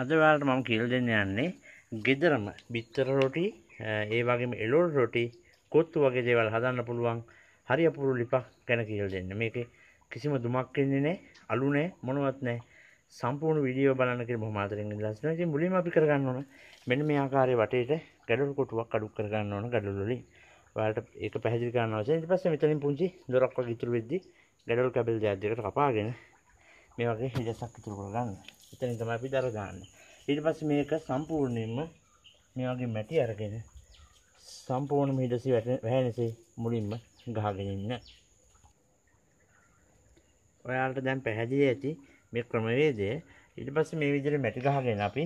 අද ඔයාලට මම කියලා දෙන්න යන්නේ ගෙදරම බිත්තර රොටි ඒ වගේම එළවලු රොටි කොත්තු වගේ දේවල් හදන්න පුළුවන් හරි අපූර්ව ලිපක් ගැන කියලා දෙන්න. මේකේ කිසිම දුමක් ඉන්නේ නැහැ, අලු නැහැ, මොනවත් නැහැ. සම්පූර්ණ වීඩියෝ බලන්න කියලා මම ආදරෙන් ඉල්ලා සිටිනවා. ඉතින් මුලින්ම අපි කරගන්න ඕන මෙන්න මේ ආකාරයේ වටේට ගැඩොල් කොටුවක් අඩු කරගන්න ඕන ගැඩොල් වලින්. ඔයාලට ඒක පැහැදිලි කරන්න අවශ්‍යයි. ඊට පස්සේ මෙතනින් පුංචි දොරක් වගේ ඉතුරු වෙද්දි ගැඩොල් කැබල් දෙකක් දෙකට කපාගෙන මේ වගේ හිදසක් ඉතුරු කරගන්න. එතනින් තමයි අපි දර ගන්න. ඊට පස්සේ මේක සම්පූර්ණයෙන්ම මේ වගේ මැටි අරගෙන සම්පූර්ණයෙන්ම හිඩසි වැහෙනසේ මුලින්ම ගහගෙන ඉන්න. ඔයාලට දැන් පැහැදිලි ඇති මේ ක්‍රමවේදය. ඊට පස්සේ මේ විදිහට මැටි ගහගෙන අපි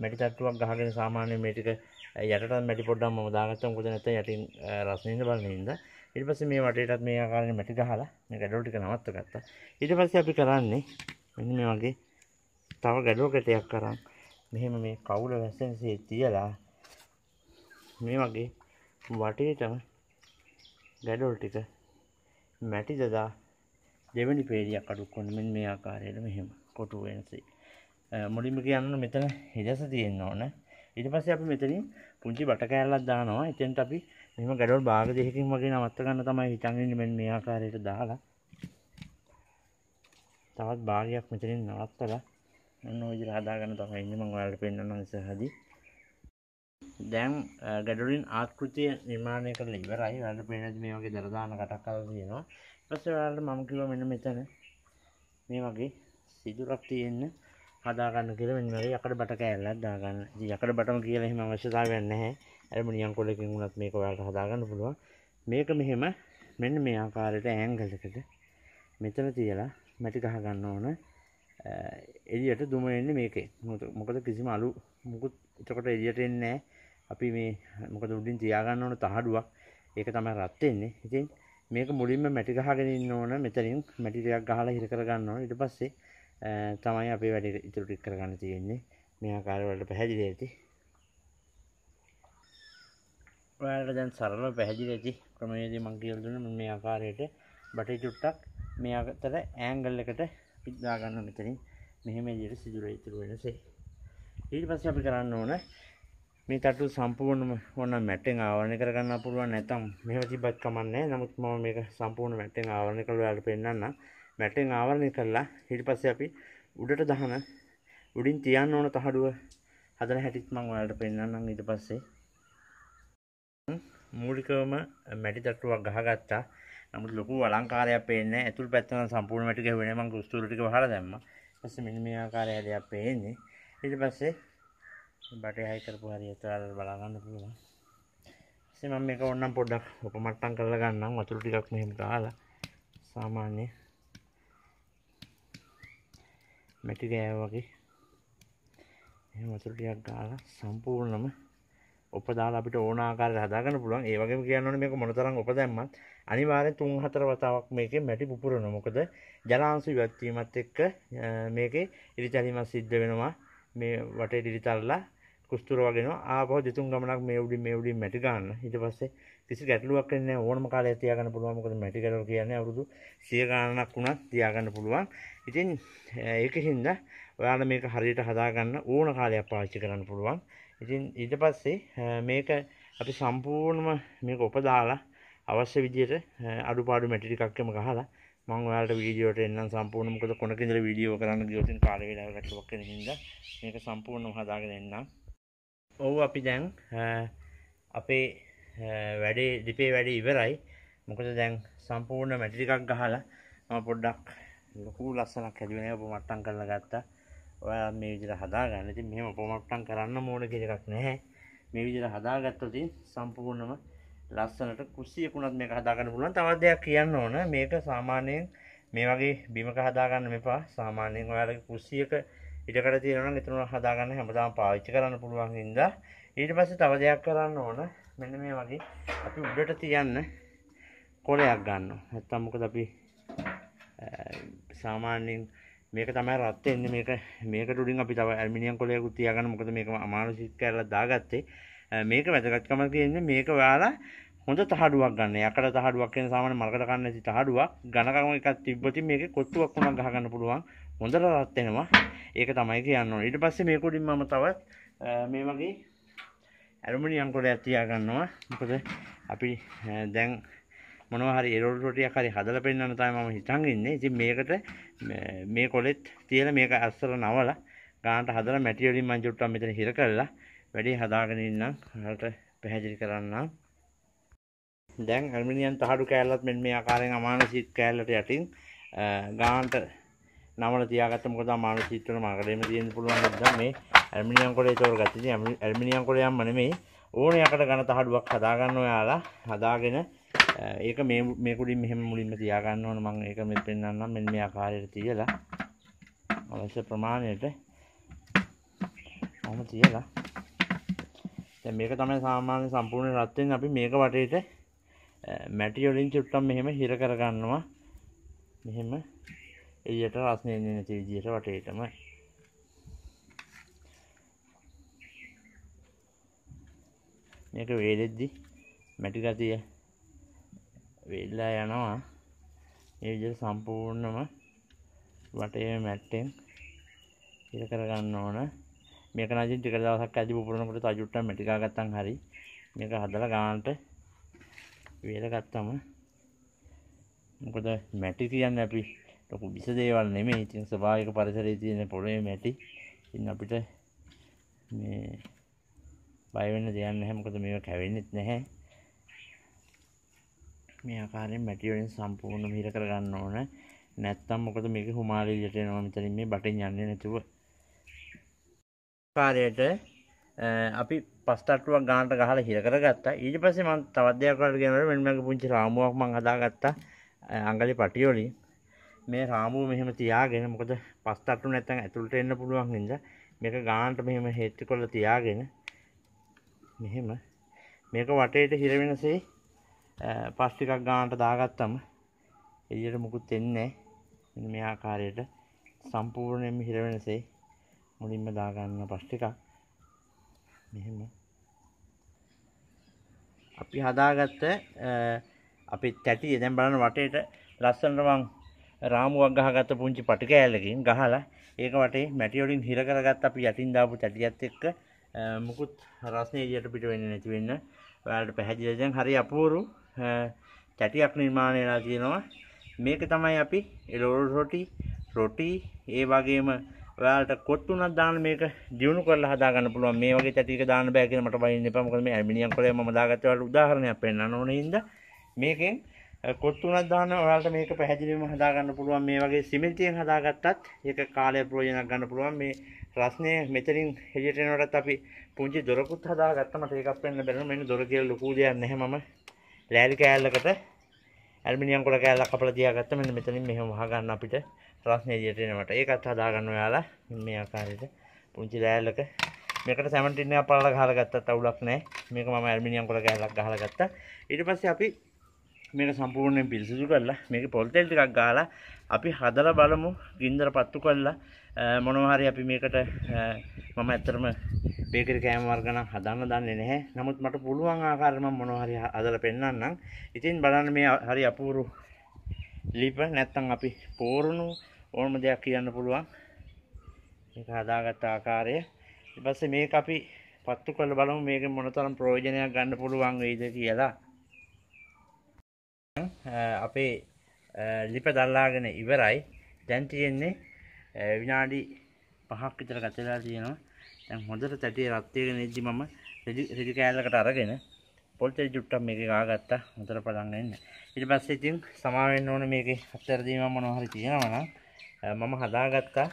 මැටි තට්ටුවක් ගහගෙන සාමාන්‍යයෙන් මේ ටික යටට මැටි පොඩ්ඩක් මම දාගත්තා මොකද නැත්නම් යටින් රසනින්ද බලන හින්දා ඊට පස්සේ මේ වටේටත් මේ ආකාරයෙන් මැටි ගහලා මේ ගැඩොල් ටික නවත්ත ගත්තා. ඊට පස්සේ අපි කරන්නේ මෙන්න මේ වගේ තව ගැඩෝකටයක් කරන්න මෙහෙම මේ කවුල වැසෙන්සේ තියලා මේ වගේ වටේටම ගැඩොල් ටික මැටි දදා දෙවැනි පේරියක් අඩුක් කොන්න මෙන් මේ ආකාරයට මෙහෙම කොටු වෙනසේ මුලින්ම කියන්න මෙතන හිදස තියෙන්න ඕන ඊට පස්සේ අපි මෙතනින් පුංචි බට කෑල්ලක් දානවා එතෙන්ට අපි මෙහෙම ගැඩොල් භාග දෙකකින් වගේ නවත්ත ගන්න තමයි හිතන් ඉන්නේ මෙන්න මේ ආකාරයට දාලා තවත් භාගයක් මෙතනින් නවත්තලා ඔන්න ඔය විදිහට හදාගන්න තමයි ඉන්නේ මම ඔයාලට පෙන්වන්න ඉස්සරහදී දැන් ගැඩලින් ආකෘතිය නිර්මාණය කරලා ඉවරයි ඔයාලට පේනදි මේ වගේ දරදාන කටක් අරලා තියෙනවා ඊට පස්සේ ඔයාලට මම කිව්වා මෙන්න මෙතන මේ වගේ සිදුරක් තියෙන්න හදාගන්න කියලා මෙන්න මේ යකඩ බට කෑල්ලක් දාගන්න. ඉතින් යකඩ බටම කියලා එහෙම අවශ්‍යතාවයක් නැහැ. ඇලුමිනියම් කොලයකින් වුණත් මේක ඔයාලට හදාගන්න පුළුවන්. මේක මෙහෙම මෙන්න මේ ආකාරයට ඇන්ගල් එකට මෙතන තියලා මැටි ගහ ගන්න ඕන. එලියට දුම එන්නේ මේකේ මොකද කිසිම අලු මුකුත් එතකොට එලියට එන්නේ අපි මේ මොකද උඩින් තියාගන්න ඕන තහඩුවක් ඒක තමයි රත් වෙන්නේ ඉතින් මේක මුලින්ම මැටි ගහගෙන ඉන්න ඕන මෙතනින් මැටි ටිකක් ගහලා හිර කරගන්න ඕන ඊට පස්සේ තමයි අපේ වැඩ ඉතුරු ටික කරගන්න තියෙන්නේ මේ ආකාරවලට පැහැදිලි ඇති ඔයාලට දැන් සරලව පැහැදිලි ඇති ක්‍රමයේදී මම කියලා දුන්නා මේ ආකාරයට බටේ චුට්ටක් මේ අතර ඈන්ගල් එකට අපිත් දාගන්න මෙතනින් මෙහෙම විදිහට සිදුර ඉතුරු වෙනසේ ඊට පස්සේ අපි කරන්න ඕන මේ තටු සම්පූර්ණම ඕන මැටෙන් ආවරණය කරගන්න පුළුවන් නැත්නම් මෙහෙම තිබ්බත් කමක් නැහැ නමුත් මම මේක සම්පූර්ණ මැටෙන් ආවරණය කරලා ඔයාලට පෙන්නන්නම් මැටෙන් ආවරණය කරලා ඊට පස්සේ අපි උඩට දහන උඩින් තියන්න ඕන තහඩුව හදන හැටිත් මම ඔයාලට පෙන්නන්නම් ඊට පස්සේ මූලිකවම මැටි තට්ටුවක් ගහගත්තා නමුත් ලොකු අලංකාරයක් පේන්නේ ඇතුල් පැත්තෙන් සම්පූර්ණ මැටි ගහුවේ නැහැ මම කුස්තුරු ටික වහලා දැම්මා ඊපස්සේ මෙන්න මේ ආකාරය හැදයක් පේන්නේ ඊට පස්සේ බටේ හයි කරපු හරියට බලා ගන්න පුළුවන් ඊපස්සේ මම මේක ඕනම් පොඩ්ඩක් උපමට්ටම් කරලා ගන්නම් වතුර ටිකක් මෙහෙම දාලා සාමාන්‍ය මැටි ගෑ වගේ එහෙම වතුර ටිකක් දාලා සම්පූර්ණම උපදාන අපිට ඕන ආකාරයට හදාගන්න පුළුවන්. ඒ වගේම කියන්න ඕනේ මේක මොනතරම් උපදැම්මත් අනිවාර්යෙන් තුන් හතර වතාවක් මේකේ මැටි පුපුරනවා. මොකද ජලාංශ ඉවත් වීමත් එක්ක මේකේ ඉරිතැලීමක් සිද්ධ වෙනවා. මේ වටේ ඉරිතල්ලා කුස්තුර වගේනවා. ආපහු දෙතුන් ගමනක් මේ උඩින් මේ උඩින් මැටි ගන්න. ඊට පස්සේ කිසි ගැටලුවක් වෙන්නේ නැහැ. ඕනම කාලයක් තියාගන්න පුළුවන්. මොකද මැටි ගැටලු කියන්නේ අවුරුදු 100 ගණනක් වුණත් තියාගන්න පුළුවන්. ඉතින් ඒකින්ද ඔයාලා මේක හරියට හදාගන්න ඕන කාලයක් පාවිච්චි කරන්න පුළුවන්. ඉතින් ඊට පස්සේ මේක අපි සම්පූර්ණම මේක උපදාලා අවශ්‍ය විදිහට අඩුපාඩු මැටි ටිකක් එම ගහලා මම ඔයාලට වීඩියෝට එන්නම් සම්පූර්ණ මොකද කොනක ඉඳලා වීඩියෝ කරන්න ගියොත් කාල වේලාව ගැටලුවක් වෙන හින්දා මේක සම්පූර්ණව හදාගෙන එන්නම්. ඔව් අපි දැන් අපේ වැඩේ ලිපේ වැඩේ ඉවරයි. මොකද දැන් සම්පූර්ණ මැටි ටිකක් ගහලා මම පොඩ්ඩක් ලොකු ලස්සනක් හැදුවේ නෑ ඔබ මට්ටම් කරලා ගත්තා. ඔයා මේ විදිර හදාගන්න ඉතින් මෙහෙම පොමට්ටම් කරන්න මෝන කෙරෙකක් නැහැ මේ විදිර හදාගත්තොතින් සම්පූර්ණම ලස්සනට කුස්සියකුණත් මේක හදාගන්න පුළුවන් තවත් දෙයක් කියන්න ඕන මේක සාමාන්‍යයෙන් මේ වගේ බිමක හදාගන්න මෙපා සාමාන්‍යයෙන් ඔයාලගේ කුස්සියක ඉඩකට තියෙනවා නම් එතන හදාගන්න හැමදාම පාවිච්චි කරන්න පුළුවන් හින්දා ඊට පස්සේ තව දෙයක් කරන්න ඕන මෙන්න මේ වගේ අපි උඩට තියන්න කොලයක් ගන්න නැත්තම් මොකද අපි සාමාන්‍යයෙන් මේක තමයි රත් වෙන්නේ මේක මේකට උඩින් අපි තව ඇලුමිනියම් කොලයකුත් තියාගන්න මොකද මේක අමාරු සිත් කරලා දාගත්තේ මේක වැදගත්කම කියන්නේ මේක ඔයාලා හොඳ තහඩුවක් ගන්න. යකඩ තහඩුවක් කියන සාමාන්‍ය මල්කට ගන්න ඇති තහඩුවක් ඝනකම එකක් තිබ්බොතින් මේකේ කොට්ටුවක් වුණා ගහ ගන්න පුළුවන්. හොඳට රත් වෙනවා. ඒක තමයි කියන්න ඕනේ. ඊට පස්සේ මේක උඩින් මම තවත් මේ වගේ ඇලුමිනියම් කොටයක් තියා ගන්නවා. මොකද අපි දැන් මොනවා හරි එරොල් රොටියක් හරි හදලා පෙන්නන්න තමයි මම හිතන් ඉන්නේ. ඉතින් මේකට මේ කොලෙත් තියලා මේක අස්සර නවලා ගානට හදලා මැටි වලින් මං ජුට්ටක් මෙතන හිර කරලා වැඩි හදාගෙන ඉන්නම්. ඔයාලට පැහැදිලි කරන්නම්. දැන් ඇල්මිනියම් තහඩු කෑල්ලත් මෙන්න මේ ආකාරයෙන් අමානුෂික කෑල්ලට යටින් ගානට නමල තියාගත්ත මොකද මානසික චිත්තන මාකරේම තියෙන්න පුළුවන් නිසා මේ ඇලුමිනියම් කොලේ තෝරගත්තේ ඇලුමිනියම් කොලේ යම්ම නෙමෙයි ඕන යකට ගණ තහඩුවක් හදාගන්න ඔයාලා හදාගෙන ඒක මේ මේකුඩින් මෙහෙම මුලින්ම තියාගන්න ඕන මම ඒක මෙත් පෙන්නන්නම් මෙන්න මේ ආකාරයට තියලා අවශ්‍ය ප්‍රමාණයට මම තියලා දැන් මේක තමයි සාමාන්‍ය සම්පූර්ණ රත් වෙන්නේ අපි මේක වටේට මැටි වලින් චුට්ටක් මෙහෙම හිර කරගන්නවා මෙහෙම එළියට රස්නේ එන්නේ නැති විදිහට වටේටම මේක වේලෙද්දි මැටි ගතිය වෙල්ලා යනවා ඒ විදිහට සම්පූර්ණම වටේ මැට්ටෙන් ඉර කරගන්න ඕන මේක නම් ඉතින් ටික දවසක් ඇදි පුපුරනකොට තජුට්ටක් මැටි ගා ගත්තම් හරි මේක හදලා ගානට වේල ගත්තම මොකද මැටි කියන්නේ අපි ලොකු විස දේවල් නෙමෙයි ඉතින් ස්වභාවික පරිසරයේ තියෙන පොළවේ මැටි ඉතින් අපිට මේ බයවෙන්න දෙයක් නැහැ මොකද මේවා කැවෙන්නෙත් නැහැ මේ ආකාරයෙන් මැටි වලින් සම්පූර්ණ මිහිර කරගන්න ඕන නැත්තම් මොකද මේක හුමාලීලට එනවා මෙතනින් මේ බටෙන් යන්නේ නැතුව ආකාරයට අපි පස්ටට්ටුවක් ගානට ගහලා හිර කරගත්තා ඊට පස්සේ මම තවත් දෙයක් වලට ගෙනවල මෙන්න මගේ පුංචි රාමුවක් මම හදාගත්තා අඟලේ පටි වලින් මේ රාමුව මෙහෙම තියාගෙන මොකද පස්ටට්ටු නැත්තම් ඇතුළට එන්න පුළුවන් නිසා මේක ගානට මෙහෙම හෙට්ටි කරලා තියාගෙන මෙහෙම මේක වටේට හිර වෙනසේ පස් ටිකක් ගානට දාගත්තම එළියට මුකුත් එන්නේ නැහැ මේ ආකාරයට සම්පූර්ණයෙන්ම හිර වෙනසේ මුලින්ම දාගන්න පස් ටිකක් මෙහෙම අපි හදාගත්ත අපි තැටිය දැන් බලන්න වටේට ලස්සනට මං රාමුවක් ගහගත්ත පුංචි පටි කෑල්ලකින් ගහලා ඒක වටේ මැටි වලින් හිර කරගත්ත අපි යටින් දාපු තැටියත් එක්ක මුකුත් රස්නය එලියට පිට වෙන්න නැතිවෙන්න ඔයාලට පැහැදිලදැන් හරි අපූරු කැටියක් නිර්මාණයලා තියෙනවා මේක තමයි අපි එලෝල් රොටි රොටි ඒ වගේම ඔයාලට කොට්ටුනක් දාන්න මේක දියුණු කරලා හදාගන්න පුළුවන් මේ වගේ තැටික දාන්න බෑ කියලා මට බයින්න එපා මොකද මේ ඇමිනියම් කරේ මම දාගත්ත වල උදාහරණයක් පෙන්නන්න ඕනේ හින්දා මේකෙන් කොත්තුනක් දාන්න ඔයාලට මේක පැහැදිලිවම හදා ගන්න පුළුවන් මේ වගේ සිමෙන්තියෙන් හදාගත්තත් ඒක කාලය ප්‍රයෝජනක් ගන්න පුළුවන් මේ රස්නේ මෙතනින් එළියට එනකොටත් අපි පුංචි දොරකුත් හදාගත්තා මට ඒකක් වෙන්න බැරෙන මෙන්න දොර කියලා ලොකු දෙයක් නැහැ මම ලෑලි කෑල්ලකට ඇල්මිනියම් කොළ කෑල්ලක් කපලා තියාගත්තා මෙන්න මෙතනින් මෙහෙම වහගන්න අපිට රස්නේ එළියට එනකොට ඒකත් හදාගන්න ඔයාලා මේ ආකාරයට පුංචි ලෑල්ලක මේකට සැමන්ටින් එකක් පාලා ගහලා ගත්තත් අවුලක් නැහැ මේක මම ඇල්මිනියම් කොළ කෑල්ලක් ගහලා ගත්තා ඊට පස්සේ අපි මේක සම්පූර්ණයෙන් පිරිසිදු කරලා මේක පොල්තෙල් ටිකක් ගාලා අපි හදලා බලමු ගින්දර පත්තු කරලා මොනවා හරි අපි මේකට මම ඇත්තටම බේකරි කෑම වර්ග නම් හදන්න දන්නේ නැහැ. නමුත් මට පුළුවන් ආකාරයට මම මොනවා හරි හදලා පෙන්නන්නම්. ඉතින් බලන්න මේ හරි අපූර්ව ලිප නැත්තම් අපි පෝරණු ඕනම දෙයක් කියන්න පුළුවන්. මේක හදාගත්ත ආකාරය. ඊපස්සේ මේක අපි පත්තු කරලා බලමු මේකෙන් මොනතරම් ප්‍රයෝජනයක් ගන්න පුළුවන් වෙයිද කියලා. අපේ ලිප දල්ලාගෙන ඉවරයි දැන් තියෙන්නේ විනාඩි පහක් විතර ගත වෙලා තියෙනවා දැන් හොඳට තැටි රත් වෙගෙන ඉද්දි මම රෙදි කෑල්ලකට අරගෙන පොල් තෙල් ජුට්ටක් මේකේ ගාගත්තා හොඳට පලංග එන්න ඊට පස්සේ ඉතින් සමා වෙන්න ඕනේ මේකේ අත්තරදී මම මොනවා හරි තියෙනවා නම් මම හදාගත්තා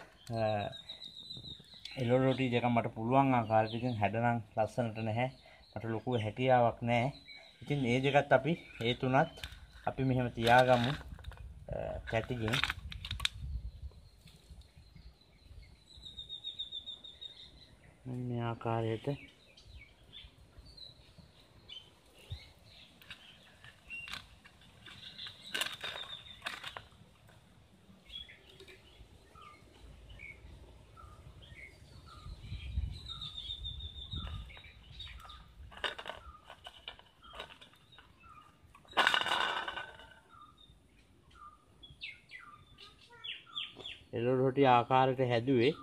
එලෝ රොටි දෙක මට පුළුවන් ආකාරයට ඉතින් හැඩනම් ලස්සනට නැහැ මට ලොකු හැකියාවක් නැහැ ඉතින් ඒ දෙකත් අපි ඒ තුනත් අපි මෙහෙම තියාගමු කැටිගෙන් මේ ආකාරයට එලොරොටි ආකාරයට හැදුවේ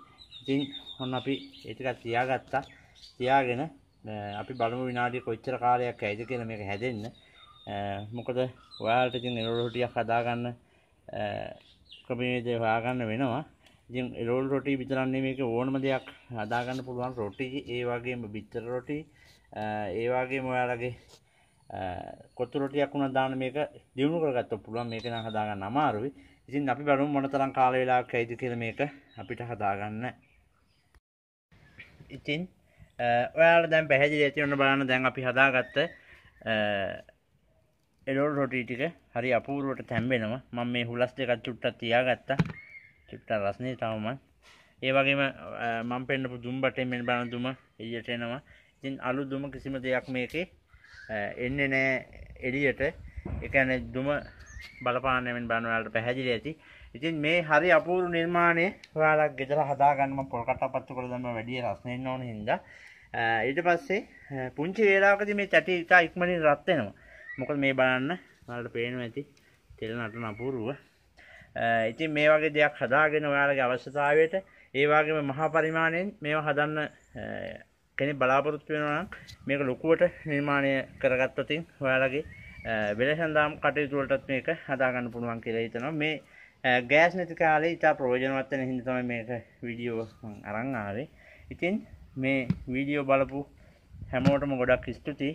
ඉතින් ඔන්න අපි ඒටික තියාගත්තා තියාගෙන අපි බලමු විනාඩිය කොච්චර කාලයක් ඇයිද කියලා මේක හැදෙන්න මොකද ඔයාලට ඉතින් එලොරොටියක් හදාගන්න ක්‍රමවේදය හොයාගන්න වෙනවා ඉතින් එලොල් රොටි විතරක් නෙමෙයි මේක ඕනම දෙයක් හදාගන්න පුළුවන් රොටි ඒ වගේම බිත්තර රොටි ඒ වගේම ඔයාලගේ කොත්තු රොටියක් වුණා දාන්න මේක දිනු කරගත්තොත් පුළුවන් මේක නම් හදාගන්න අමාරුයි ඉතින් අපි බලමු මොනතරම් කාල වේලාවක් ඇයිද කියලා මේක අපිට හදාගන්න. ඉතින් ඔයාලා දැන් පැහැදිලි ඇති වෙන බලන්න දැන් අපි හදාගත්ත එලෝල් රොටි ටික හරි අපූර්වට තැම්බෙනවා. මම මේ හුලස් දෙකක් චුට්ටක් තියාගත්තා. චුට්ටක් රසනේ තවම. ඒ වගේම මම පෙන්නපු දුම් බටේ මෙන්න බලන්න දුම එළියට එනවා. ඉතින් අලු දුම කිසිම දෙයක් මේකේ එන්නේ නැහැ එළියට. ඒ කියන්නේ දුම බලපානමෙන් බණවලට පැහැදිලි ඇති ඉතින් මේ හරි අපූරු නිර්මාණය ඔයාලක් ගෙදර හදාගන්නම පොල්කට පත්තු කරදම වැඩිය රස්නෙන් ඕන හින්ද ඊට පස්සේ පුංචි වේලාවකදී මේ තැටි ඉතා ඉක්මනින් රත් වෙනවා මොකද මේ බලන්න ඔයාලට පේනවා ඇති තෙල් නටන අපූර්ව ඉතින් මේ වගේ දෙයක් හදාගෙන ඔයාලගේ අවශ්‍යතාවයට ඒ වගේම මහා පරිමාණයෙන් මේවා හදන්න කෙනෙක් බලාපොරොත්තු වෙනවා නම් මේක ලොකුවට නිර්මාණය කරගත්තොතින් ඔයාලගේ වෙලසඳම් කටයුතුවලටත් මේක හදාගන්න පුළුවන් කියලා හිතනවා මේ ගෑස් නැති කාලේ ඉතා ප්‍රෝජනවත් වෙන හින්දා තමයි මේක වීඩියෝ අරන් ආවේ. ඉතින් මේ වීඩියෝ බලපු හැමෝටම ගොඩක් ස්තුතියි.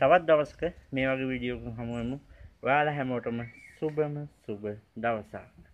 තවත් දවසක මේ වගේ වීඩියෝ හමුවෙමු. ඔයාලා හැමෝටම සුබම සුබ දවසක්.